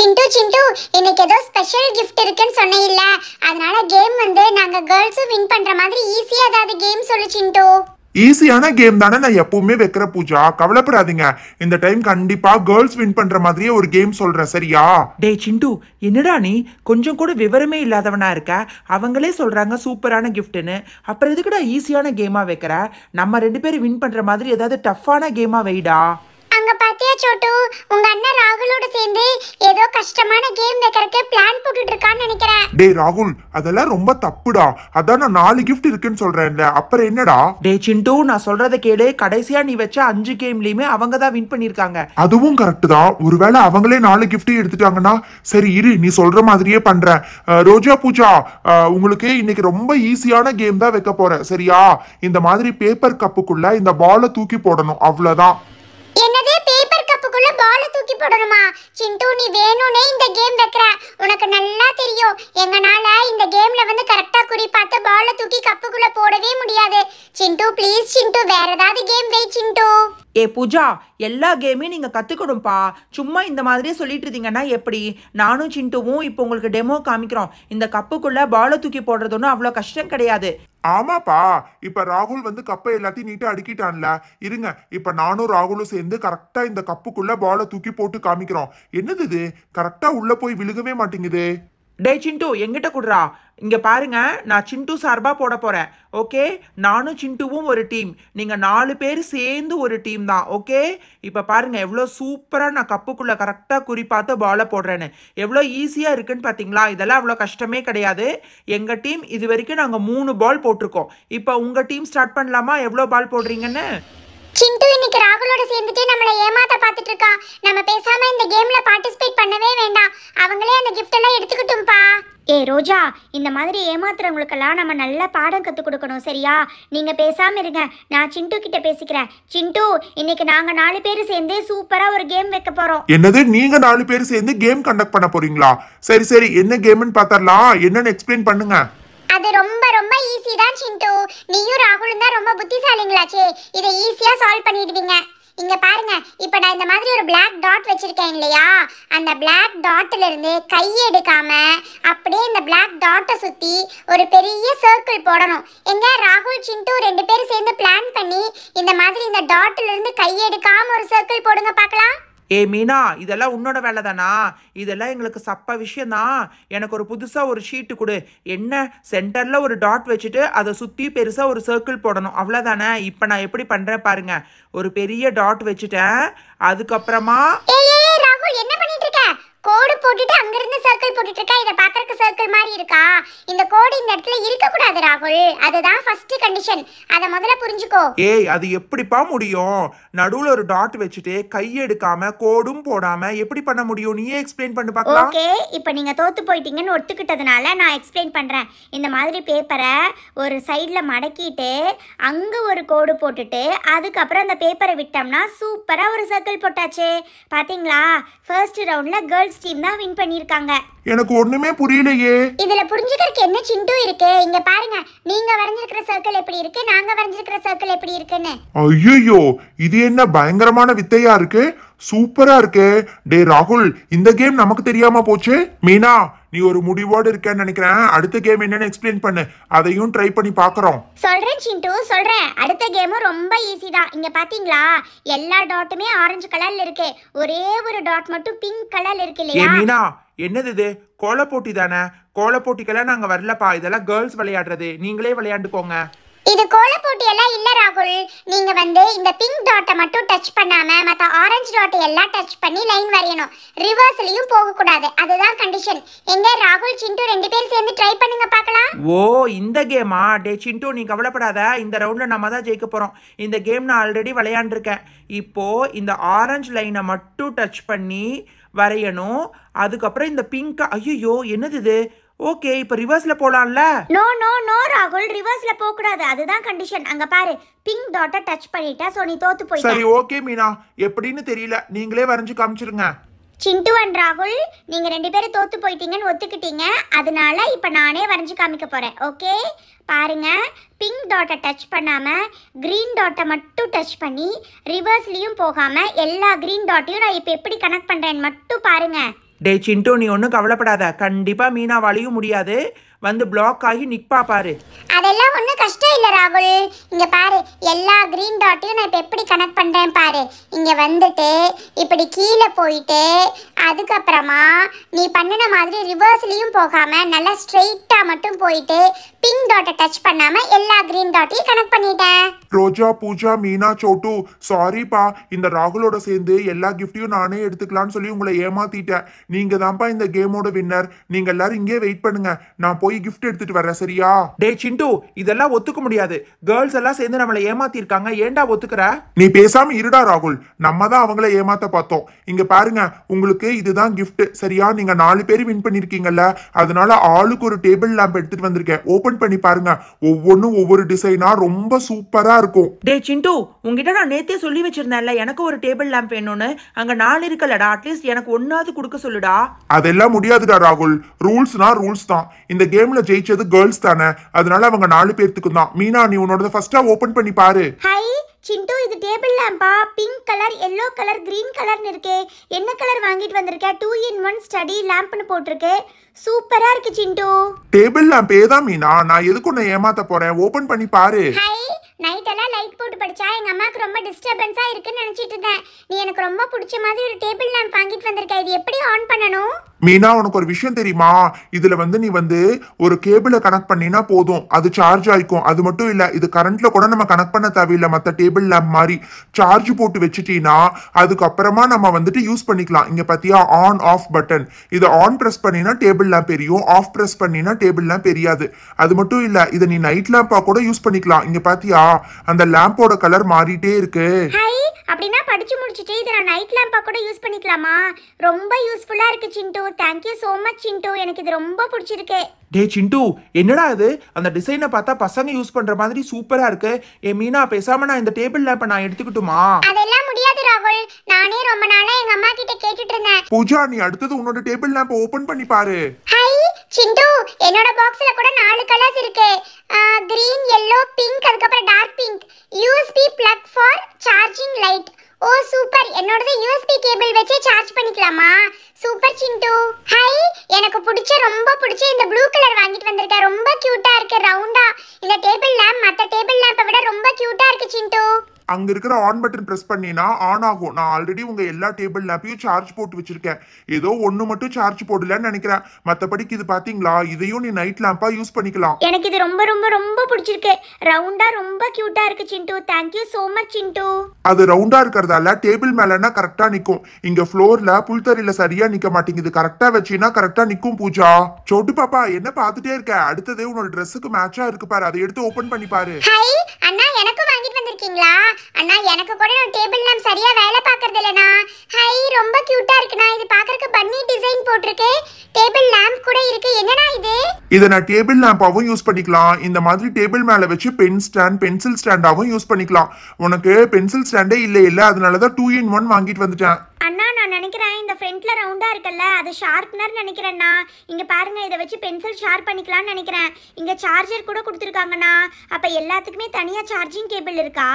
சிண்டு சிண்டு இன்னைக்கு ஏதோ special gift இருக்குன்னு சொன்னேன்ல அதனால கேம் வந்து நாங்க கேர்ள்ஸும் வின் பண்ற மாதிரி ஈஸியா ஏதாவது கேம் சொல்லு சிண்டு ஈஸியான கேம் தானே நான் எப்பவுமே வைக்கிற பூஜா கவலைப்படாதீங்க இந்த டைம் கண்டிப்பா கேர்ள்ஸ் வின் பண்ற மாதிரியே ஒரு கேம் சொல்றேன் சரியா டே சிண்டு என்னடா நீ கொஞ்சம் கூட விவரமே இல்லாதவனா இருக்க அவங்களே சொல்றாங்க சூப்பரான கிஃப்ட்னு அப்புறம் எதுக்குடா ஈஸியான கேமா வைக்கிற நம்ம ரெண்டு பேரும் வின் பண்ற மாதிரி ஏதாவது டஃப்பான கேமா வைடா அங்க பாத்தியா சோட்டு உங்க அண்ணன் ராகுலோட சேர்ந்து ஏதோ கஷ்டமான கேம் வைக்கிறதுக்கு பிளான் போட்டுட்டு இருக்கான்னு நினைக்கிறேன் டேய் ராகுல் அதெல்லாம் ரொம்ப தப்புடா அதான் நான் நாலு கிஃப்ட் இருக்குன்னு சொல்றேன்ல அப்புறம் என்னடா டேய் சிண்டு நான் சொல்றத கேளு கடைசியா நீ வச்ச அஞ்சு கேம்லயுமே அவங்க தான் வின் பண்ணிருக்காங்க அதுவும் கரெக்ட் தான் ஒருவேளை அவங்களே நாலு கிஃப்ட் எடுத்துட்டாங்கன்னா சரி இரு நீ சொல்ற மாதிரியே பண்றேன் ரோஜா பூஜா உங்களுக்கு இன்னைக்கு ரொம்ப ஈஸியான கேம் தான் வைக்க போறேன் சரியா இந்த மாதிரி பேப்பர் கப்புக்குள்ள இந்த பாலை தூக்கி போடணும் அவ்வளவுதான் என்னது உள்ள பால தூக்கி போடணுமா சிண்டு நீ வேணும்னே இந்த கேம் வைக்கிற உனக்கு நல்லா தெரியும் எங்கனால இந்த கேம்ல வந்து கரெக்டா குறி பார்த்து பால தூக்கி கப்புக்குள்ள போடவே முடியாது சிண்டு ப்ளீஸ் சிண்டு வேற ஏதாவது கேம் வை சிண்டு ஏ பூஜா எல்லா கேமையும் நீங்கள் கற்றுக்கணும்ப்பா சும்மா இந்த மாதிரியே சொல்லிட்டு இருந்தீங்கன்னா எப்படி நானும் சிண்டுவும் இப்போ உங்களுக்கு டெமோ காமிக்கிறோம் இந்த கப்புக்குள்ளே பாலை தூக்கி போடுறது ஒன்றும் அவ்வளோ கஷ்டம் கிடையாது ஆமாப்பா இப்ப ராகுல் வந்து கப்பை எல்லாத்தையும் நீட்டா அடுக்கிட்டான்ல இருங்க இப்ப நானும் ராகுலும் சேர்ந்து கரெக்டா இந்த கப்புக்குள்ள பாலை தூக்கி போட்டு காமிக்கிறோம் என்னது இது கரெக்டா உள்ள போய் விழுகவே மாட்டேங்குது டே சிண்டு எங்கிட்ட குடுறா இங்கே பாருங்க நான் சிண்டு சார்பாக போட போகிறேன் ஓகே நானும் சிண்டுவும் ஒரு டீம் நீங்கள் நாலு பேர் சேர்ந்து ஒரு டீம் தான் ஓகே இப்போ பாருங்கள் எவ்வளோ சூப்பராக நான் கப்புக்குள்ளே கரெக்டாக குறிப்பாத்து பாலை போடுறேன்னு எவ்வளோ ஈஸியாக இருக்குன்னு பார்த்தீங்களா இதெல்லாம் அவ்வளோ கஷ்டமே கிடையாது எங்கள் டீம் இது வரைக்கும் நாங்கள் மூணு பால் போட்டிருக்கோம் இப்போ உங்கள் டீம் ஸ்டார்ட் பண்ணலாமா எவ்வளோ பால் போடுறீங்கன்னு சிண்டு இன்னைக்கு ராகுலோட சேர்ந்துட்டு நம்மளை ஏமாத்த பார்த்துட்டு இருக்கா நம்ம பேசாம இந்த கேம்ல பார்ட்டிசிபேட் பண்ணவே வேண்டாம் அவங்களே அந்த கிஃப்ட் எல்லாம் எடுத்துக்கிட்டும்பா ஏ ரோஜா இந்த மாதிரி ஏமாத்துறவங்களுக்கெல்லாம் நம்ம நல்ல பாடம் கற்றுக் கொடுக்கணும் சரியா நீங்கள் பேசாமல் இருங்க நான் சிண்டு கிட்ட பேசிக்கிறேன் சிண்டு இன்னைக்கு நாங்கள் நாலு பேர் சேர்ந்து சூப்பராக ஒரு கேம் வைக்க போகிறோம் என்னது நீங்க நாலு பேர் சேர்ந்து கேம் கண்டக்ட் பண்ண போறீங்களா சரி சரி என்ன கேம்னு பார்த்தரலாம் என்னன்னு எக்ஸ்பிளைன் பண்ணுங்க அது ரொம்ப தான் சிண்டு நீயும் ராகுலும் தான் ரொம்ப புத்திசாலிங்களாச்சே இதை ஈஸியா சால்வ் பண்ணிடுவீங்க இங்க பாருங்க இப்ப நான் இந்த மாதிரி ஒரு பிளாக் டாட் வச்சிருக்கேன் இல்லையா அந்த பிளாக் டாட்ல இருந்து கை எடுக்காம அப்படியே இந்த பிளாக் டாட்டை சுத்தி ஒரு பெரிய சர்க்கிள் போடணும் எங்க ராகுல் சிண்டு ரெண்டு பேரும் சேர்ந்து பிளான் பண்ணி இந்த மாதிரி இந்த டாட்ல இருந்து கை எடுக்காம ஒரு சர்க்கிள் போடுங்க பார்க்கலாம் ஏ மீனா இதெல்லாம் உன்னோட வேலை தானா இதெல்லாம் எங்களுக்கு சப்ப விஷயந்தான் எனக்கு ஒரு புதுசாக ஒரு ஷீட்டு கொடு என்ன சென்டரில் ஒரு டாட் வச்சுட்டு அதை சுற்றி பெருசாக ஒரு சர்க்கிள் போடணும் அவ்வளோதானே இப்போ நான் எப்படி பண்ணுறேன் பாருங்க ஒரு பெரிய டாட் வச்சுட்டேன் அதுக்கப்புறமா என்ன கோடு போட்டுட்டு அங்கிருந்து சர்க்கிள் போட்டுட்டு இருக்கா இதை பார்க்கறக்கு சர்க்கிள் மாதிரி இருக்கா இந்த கோடு இந்த இடத்துல இருக்க கூடாது ராகுல் அதுதான் ஃபர்ஸ்ட் கண்டிஷன் அத முதல்ல புரிஞ்சுக்கோ ஏய் அது எப்படிப்பா முடியும் நடுவுல ஒரு டாட் வச்சுட்டு கை எடுக்காம கோடும் போடாம எப்படி பண்ண முடியும் நீயே எக்ஸ்பிளைன் பண்ணி பார்க்கலாம் ஓகே இப்போ நீங்க தோத்து போயிட்டீங்கன்னு ஒத்துக்கிட்டதுனால நான் எக்ஸ்பிளைன் பண்றேன் இந்த மாதிரி பேப்பரை ஒரு சைடுல மடக்கிட்டு அங்க ஒரு கோடு போட்டுட்டு அதுக்கப்புறம் அந்த பேப்பரை விட்டோம்னா சூப்பரா ஒரு சர்க்கிள் போட்டாச்சே பாத்தீங்களா ஃபர்ஸ்ட் ரவுண்ட்ல கேர்ள்ஸ் ஸ்கீம் தான் வின் பண்ணிருக்காங்க எனக்கு ஒண்ணுமே புரியலையே இதுல புரிஞ்சுக்கிறதுக்கு என்ன சிண்டு இருக்கு இங்க பாருங்க நீங்க வரைஞ்சிருக்கிற சர்க்கிள் எப்படி இருக்கு நாங்க வரைஞ்சிருக்கிற சர்க்கிள் எப்படி இருக்குன்னு ஐயோ இது என்ன பயங்கரமான வித்தையா இருக்கு சூப்பரா இருக்கு டே ராகுல் இந்த கேம் நமக்கு தெரியாம போச்சு மீனா நீ ஒரு முடிவோடு இருக்கேன்னு நினைக்கிறேன் அடுத்த கேம் என்னன்னு எக்ஸ்பிளைன் பண்ணு அதையும் ட்ரை பண்ணி பார்க்குறோம் சொல்றேன் சிண்டு சொல்றேன் அடுத்த கேமும் ரொம்ப ஈஸி தான் இங்க பாத்தீங்களா எல்லா டாட்டுமே ஆரஞ்சு கலர்ல இருக்கு ஒரே ஒரு டாட் மட்டும் பிங்க் கலர்ல இருக்கு ஏ இல்லையா மீனா என்னது இது கோலப்போட்டி தானே கோலப்போட்டிக்கெல்லாம் நாங்கள் வரலப்பா இதெல்லாம் கேர்ள்ஸ் விளையாடுறது நீங்களே விளையாண்டுக்கோங்க இது கோல போட்டி எல்லாம் இல்ல ராகுல் நீங்க வந்து இந்த பிங்க் டாட்டை மட்டும் டச் பண்ணாம மத்த ஆரஞ்ச் டாட்டை எல்லாம் டச் பண்ணி லைன் வரையணும் ரிவர்ஸ்லயும் போக கூடாது அதுதான் கண்டிஷன் எங்க ராகுல் சிண்டு ரெண்டு பேரும் சேர்ந்து ட்ரை பண்ணுங்க பார்க்கலாம் ஓ இந்த கேமா டே சிண்டு நீ கவலைப்படாத இந்த ரவுண்ட்ல நம்ம தான் ஜெயிக்க போறோம் இந்த கேம் நான் ஆல்ரெடி விளையாண்டுருக்கேன் இப்போ இந்த ஆரஞ்சு லைனை மட்டும் டச் பண்ணி வரையணும் அதுக்கப்புறம் இந்த பிங்க் ஐயோ என்னது இது ஓகே இப்போ ரிவர்ஸ்ல போலாம்ல நோ நோ நோ ராகுல் ரிவர்ஸ்ல போக கூடாது அதுதான் கண்டிஷன் அங்க பாரு பிங்க் டாட்டை டச் பண்ணிட்டா சோ நீ தோத்து போய் சரி ஓகே மீனா எப்படின்னு தெரியல நீங்களே வரைஞ்சு காமிச்சிருங்க சிண்டு அண்ட் ராகுல் நீங்க ரெண்டு பேரும் தோத்து போயிட்டீங்கன்னு ஒத்துக்கிட்டீங்க அதனால இப்ப நானே வரைஞ்சு காமிக்க போறேன் ஓகே பாருங்க பிங்க் டாட்டை டச் பண்ணாம கிரீன் டாட்டை மட்டும் டச் பண்ணி ரிவர்ஸ்லயும் போகாம எல்லா கிரீன் டாட்டையும் நான் இப்போ எப்படி கனெக்ட் பண்றேன்னு மட்டும் பாருங்க டே சின்டோ நீ ஒன்றும் கவலைப்படாத கண்டிப்பாக மீனா மீனாவாலையும் முடியாது வந்து பிளாக் ஆகி நிற்பா பாரு அதெல்லாம் ஒன்றும் கஷ்டம் இல்லை ராகுல் இங்கே பாரு எல்லா க்ரீன் டாட்டையும் நான் இப்போ எப்படி கனெக்ட் பண்ணுறேன் பாரு இங்கே வந்துட்டு இப்படி கீழே போயிட்டு அதுக்கப்புறமா நீ பண்ணின மாதிரி ரிவர்ஸ்லேயும் போகாமல் நல்லா ஸ்ட்ரெயிட்டாக மட்டும் போயிட்டு பிங்க் டாட்டை டச் பண்ணாமல் எல்லா க்ரீன் டாட்டையும் கனெக்ட் பண்ணிட்டேன் ரோஜா பூஜா மீனா சோட்டு சாரிப்பா இந்த ராகுலோட சேர்ந்து எல்லா கிஃப்டையும் நானே எடுத்துக்கலாம்னு சொல்லி உங்களை ஏமாத்திட்டேன் நீங்கள் தான்ப்பா இந்த கேமோட வின்னர் நீங்கள் எல்லாரும் இங்கே வெயிட் பண்ணுங்க நான் போய் போய் கிஃப்ட் எடுத்துட்டு வர சரியா டே சிண்டு இதெல்லாம் ஒத்துக்க முடியாது கேர்ள்ஸ் எல்லாம் சேர்ந்து நம்மளை ஏமாத்தி இருக்காங்க ஏன்டா ஒத்துக்கற நீ பேசாம இருடா ராகுல் நம்ம தான் அவங்கள ஏமாத்த பார்த்தோம் இங்க பாருங்க உங்களுக்கு இதுதான் கிஃப்ட் சரியா நீங்க நாலு பேர் வின் பண்ணிருக்கீங்கல்ல அதனால ஆளுக்கு ஒரு டேபிள் லேம்ப் எடுத்துட்டு வந்திருக்கேன் ஓபன் பண்ணி பாருங்க ஒவ்வொன்றும் ஒவ்வொரு டிசைனா ரொம்ப சூப்பரா இருக்கும் டே சிண்டு உங்ககிட்ட நான் நேத்தே சொல்லி வச்சிருந்தேன்ல எனக்கு ஒரு டேபிள் லேம்ப் வேணும்னு அங்க நாலு இருக்கலடா அட்லீஸ்ட் எனக்கு ஒன்னாவது கொடுக்க சொல்லுடா அதெல்லாம் முடியாதுடா ராகுல் ரூல்ஸ்னா ரூல்ஸ் தான் இந்த கேம் கேம்ல ஜெயிச்சது கேர்ள்ஸ் தானே அதனால அவங்க நாலு பேர்த்துக்கு தான் மீனா நீ உன்னோட ஃபர்ஸ்டா ஓபன் பண்ணி பாரு ஹை சிண்டு இது டேபிள் லேம்பா pink colour yellow colour green கலர்னு இருக்கே என்ன கலர் வாங்கிட்டு வந்திருக்க டூ இன் ஒன் ஸ்டடி லேம்ப்னு போட்டிருக்கு சூப்பரா இருக்கு சிண்டு டேபிள் லேம்ப் ஏதா மீனா நான் எதுக்கு உன்னை ஏமாத்த போறேன் ஓபன் பண்ணி பாரு ஹாய் நைட்டெல்லாம் லைட் போட்டு படித்தா எங்கள் அம்மாவுக்கு ரொம்ப டிஸ்டர்பன்ஸாக இருக்குன்னு நினச்சிட்டு இருந்தேன் நீ எனக்கு ரொம்ப பிடிச்ச மாதிரி ஒரு டேபிள் லேம்ப் வாங்கிட்டு வந்திருக்க இது எப்படி ஆன் பண்ணணும் மீனா உனக்கு ஒரு விஷயம் தெரியுமா இதுல வந்து நீ வந்து ஒரு கேபிளை கனெக்ட் பண்ணினா போதும் அது சார்ஜ் ஆயிக்கும் அது மட்டும் இல்ல இது கரண்ட்ல கூட நம்ம கனெக்ட் பண்ண தேவையில்ல மற்ற டேபிள் லேம்ப் மாதிரி சார்ஜ் போட்டு வச்சுட்டீங்கன்னா அதுக்கப்புறமா நம்ம வந்துட்டு யூஸ் பண்ணிக்கலாம் இங்க பாத்தியா ஆன் ஆஃப் பட்டன் இதை ஆன் ப்ரெஸ் பண்ணினா டேபிள் லேம்ப் எரியும் ஆஃப் ப்ரெஸ் பண்ணினா டேபிள் லேம்ப் எரியாது அது மட்டும் இல்ல இதை நீ நைட் லேம்பா கூட யூஸ் பண்ணிக்கலாம் இங்க பாத்தியா அந்த லேம்போட கலர் மாறிட்டே இருக்கு அப்படின்னா படிச்சு முடிச்சுட்டு இதெல்லாம் நான் நைட் லேம்பா கூட யூஸ் பண்ணிக்கலாமா ரொம்ப யூஸ்ஃபுல்லா இருக்கு Chintu you so much Chintu எனக்கு இது ரொம்ப பிடிச்சிருக்கு டே சிண்டு என்னடா இது அந்த டிசைனை பார்த்தா பசங்க யூஸ் பண்ற மாதிரி சூப்பரா இருக்கு ஏ மீனா பேசாம நான் இந்த டேபிள் லாம்ப நான் எடுத்துக்கிட்டுமா அதெல்லாம் முடியாது ராகுல் நானே ரொம்ப நாளா எங்க அம்மா கிட்ட கேட்டுட்டு இருந்தேன் பூஜா நீ அடுத்தது உன்னோட டேபிள் லேம்பை ஓபன் பண்ணி பாரு ஹாய் சிண்டு என்னோட பாக்ஸ்ல கூட நாலு கலர்ஸ் இருக்கு கிரீன் எல்லோ பிங்க் அப்புறம் plug for charging light oh super என்னோடது யூஎஸ்பி கேபிள் வச்சு சார்ஜ் பண்ணிக்கலாமா சூப்பர் சிண்டு ஹை எனக்கு பிடிச்ச ரொம்ப பிடிச்ச இந்த ப்ளூ கலர் வாங்கிட்டு வந்திருக்கேன் ரொம்ப க்யூட்டாக இருக்கு ரவுண்டாக இந்த டேபிள் லேம்ப் மற்ற டேபிள் லேம்பை விட ரொம்ப க்யூட்டாக இருக்கு சிண்டு அங்கே இருக்கிற ஆன் பட்டன் ப்ரெஸ் பண்ணினா ஆன் ஆகும் நான் ஆல்ரெடி உங்கள் எல்லா டேபிள் லேப்பையும் சார்ஜ் போட்டு வச்சிருக்கேன் ஏதோ ஒன்று மட்டும் சார்ஜ் போடலன்னு நினைக்கிறேன் மற்றபடிக்கு இது பார்த்தீங்களா இதையும் நீ நைட் லேம்பாக யூஸ் பண்ணிக்கலாம் எனக்கு இது ரொம்ப ரொம்ப ரொம்ப பிடிச்சிருக்கு ரவுண்டாக ரொம்ப க்யூட்டாக இருக்கு Chintu thank you so much Chintu அது ரவுண்டாக இருக்கிறதால டேபிள் மேலேனா கரெக்டாக நிற்கும் இங்கே ஃப்ளோரில் புல்தறியில் சரியாக நிற்க மாட்டேங்குது கரெக்டாக வச்சுன்னா கரெக்டாக நிற்கும் பூஜா சொட்டு பாப்பா என்ன பார்த்துட்டே இருக்க அடுத்தது உன்னோட ட்ரெஸ்ஸுக்கு மேட்சாக இருக்கு பாரு அதை எடுத்து ஓப்பன் பண்ணி பாரு ஹாய் அண்ணா எனக்கு வாங்கிட்டு வந்திருக்கீங்களா அண்ணா எனக்கு கூட நான் டேபிள் லேம்ப் சரியா வேலை பார்க்கறது இல்லைண்ணா ஹை ரொம்ப கியூட்டா இருக்குண்ணா இது பார்க்கறதுக்கு பன்னி டிசைன் போட்டிருக்கு டேபிள் லேம்ப் கூட இருக்கு என்னடா இது இதை நான் டேபிள் லேம்பாகவும் யூஸ் பண்ணிக்கலாம் இந்த மாதிரி டேபிள் மேலே வச்சு பென் ஸ்டாண்ட் பென்சில் ஸ்டாண்டாகவும் யூஸ் பண்ணிக்கலாம் உனக்கு பென்சில் ஸ்டாண்டே இல்லை இல்லை அதனால தான் டூ இன் ஒன் வாங்கிட்டு வந்துட்டேன் ஃப்ரண்ட்டில் ரவுண்டாக இருக்குல்ல அது ஷார்ப்னர் நினைக்கிறேண்ணா இங்கே பாருங்கள் இதை வச்சு பென்சில் ஷார்ப் பண்ணிக்கலாம்னு நினைக்கிறேன் இங்கே சார்ஜர் கூட கொடுத்துருக்காங்கண்ணா அப்போ எல்லாத்துக்குமே தனியாக சார்ஜிங் கேபிள் இருக்கா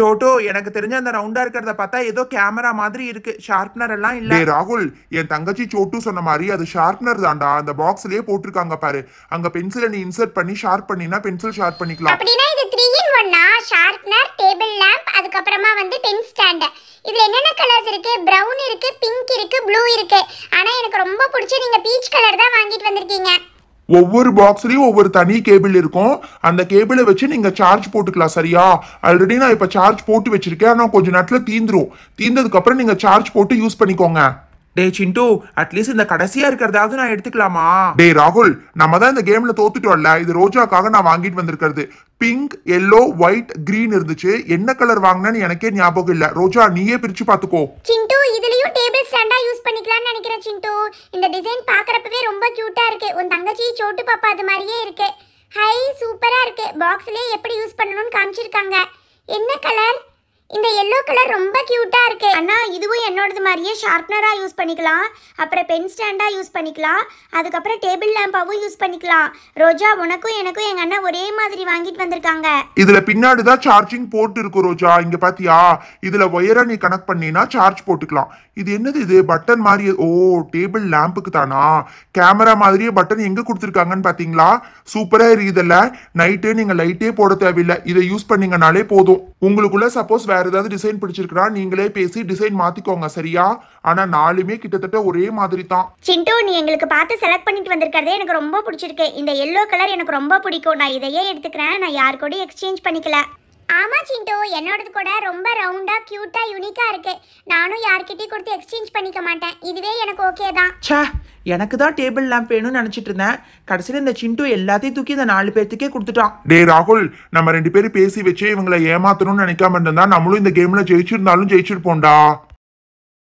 சோட்டோ எனக்கு தெரிஞ்ச அந்த ரவுண்டாக இருக்கிறத பார்த்தா ஏதோ கேமரா மாதிரி இருக்கு ஷார்ப்னர் எல்லாம் இல்லை ராகுல் என் தங்கச்சி சோட்டு சொன்ன மாதிரி அது ஷார்ப்னர் தான்டா அந்த பாக்ஸ்லயே போட்டிருக்காங்க பாரு அங்க பென்சிலை நீ இன்சர்ட் பண்ணி ஷார்ப் பண்ணினா பென்சில் ஷார்ப் பண்ணிக்கலாம் ஒவ்வொன்றா ஷார்ப்னர் டேபிள் லேம்ப் அதுக்கப்புறமா வந்து பென் ஸ்டாண்டு இதில் என்னென்ன கலர்ஸ் இருக்குது ப்ரௌன் இருக்குது பிங்க் இருக்குது ப்ளூ இருக்குது ஆனால் எனக்கு ரொம்ப பிடிச்ச நீங்கள் பீச் கலர் தான் வாங்கிட்டு வந்திருக்கீங்க ஒவ்வொரு பாக்ஸ்லயும் ஒவ்வொரு தனி கேபிள் இருக்கும் அந்த கேபிளை வச்சு நீங்க சார்ஜ் போட்டுக்கலாம் சரியா ஆல்ரெடி நான் இப்ப சார்ஜ் போட்டு வச்சிருக்கேன் ஆனா கொஞ்ச நேரத்துல தீந்துரும் தீந்ததுக்கு அப்புறம் நீங்க சார்ஜ் போட்டு யூஸ் பண்ணிக்கோங்க டே சிண்டு அட்லீஸ்ட் இந்த கடைசியா இருக்கிறதாவது நான் எடுத்துக்கலாமா டே ராகுல் நம்ம தான் இந்த கேம்ல தோத்துட்டோம்ல இது ரோஜாக்காக நான் வாங்கிட்டு வந்திருக்கிறது பிங்க் எல்லோ ஒயிட் கிரீன் இருந்துச்சு என்ன கலர் வாங்கினேன்னு எனக்கே ஞாபகம் இல்ல ரோஜா நீயே பிரிச்சு பாத்துக்கோ சிண்டு இதுலயும் டேபிள் ஸ்டாண்டா யூஸ் பண்ணிக்கலாம்னு நினைக்கிறேன் சிண்டு இந்த டிசைன் பாக்குறப்பவே ரொம்ப கியூட்டா இருக்கு உன் தங்கச்சி சோட்டு பாப்பா அது மாதிரியே இருக்கு ஹை சூப்பரா இருக்கு பாக்ஸ்லயே எப்படி யூஸ் பண்ணணும்னு காமிச்சிருக்காங்க என்ன கலர் இந்த எல்லோ கலர் ரொம்ப க்யூட்டாக இருக்குது அண்ணா இதுவும் என்னோடது மாதிரியே ஷார்ப்னராக யூஸ் பண்ணிக்கலாம் அப்புறம் பென் ஸ்டாண்டாக யூஸ் பண்ணிக்கலாம் அதுக்கப்புறம் டேபிள் லேம்பாகவும் யூஸ் பண்ணிக்கலாம் ரோஜா உனக்கும் எனக்கும் எங்கள் அண்ணா ஒரே மாதிரி வாங்கிட்டு வந்திருக்காங்க இதில் பின்னாடி தான் சார்ஜிங் போட்டு இருக்கும் ரோஜா இங்கே பார்த்தியா இதில் ஒயரை நீ கனெக்ட் பண்ணினா சார்ஜ் போட்டுக்கலாம் இது என்னது இது பட்டன் மாதிரி ஓ டேபிள் லேம்புக்கு தானா கேமரா மாதிரியே பட்டன் எங்கே கொடுத்துருக்காங்கன்னு பார்த்தீங்களா சூப்பராக இருக்குது இதில் நைட்டு நீங்கள் லைட்டே போட தேவையில்லை இதை யூஸ் பண்ணிங்கனாலே போதும் உங்களுக்குள்ள சப்போஸ் வேற ஏதாவது டிசைன் பிடிச்சிருக்கா நீங்களே பேசி டிசைன் மாத்திக்கோங்க சரியா ஆனா நாலுமே கிட்டத்தட்ட ஒரே மாதிரி தான் சிண்டு நீ எங்களுக்கு பார்த்து செலக்ட் பண்ணிட்டு வந்திருக்கிறதே எனக்கு ரொம்ப பிடிச்சிருக்கு இந்த எல்லோ கலர் எனக்கு ரொம்ப பிடிக்கும் நான் இதையே எடுத்துக்கிறேன் நான் யாரு கூட எக்ஸ்சேஞ்ச் பண்ணிக்கல ஆமாம் சிண்டு என்னோடது கூட ரொம்ப ரவுண்டாக க்யூட்டாக யூனிக்காக இருக்கு நானும் யார்கிட்டயும் கொடுத்து எக்ஸ்சேஞ்ச் பண்ணிக்க மாட்டேன் இதுவே எனக்கு ஓகே தான் ச்சே எனக்கு தான் டேபிள் லேம்ப் வேணும்னு நினச்சிட்டு இருந்தேன் கடைசியில் இந்த சிண்டு எல்லாத்தையும் தூக்கி இந்த நாலு பேர்த்துக்கே கொடுத்துட்டான் டே ராகுல் நம்ம ரெண்டு பேரும் பேசி வச்சு இவங்களை ஏமாத்தணும்னு நினைக்காம இருந்தா நம்மளும் இந்த கேம்ல ஜெயிச்சிருந்தாலும் ஜெயிச்சிருப்போம்டா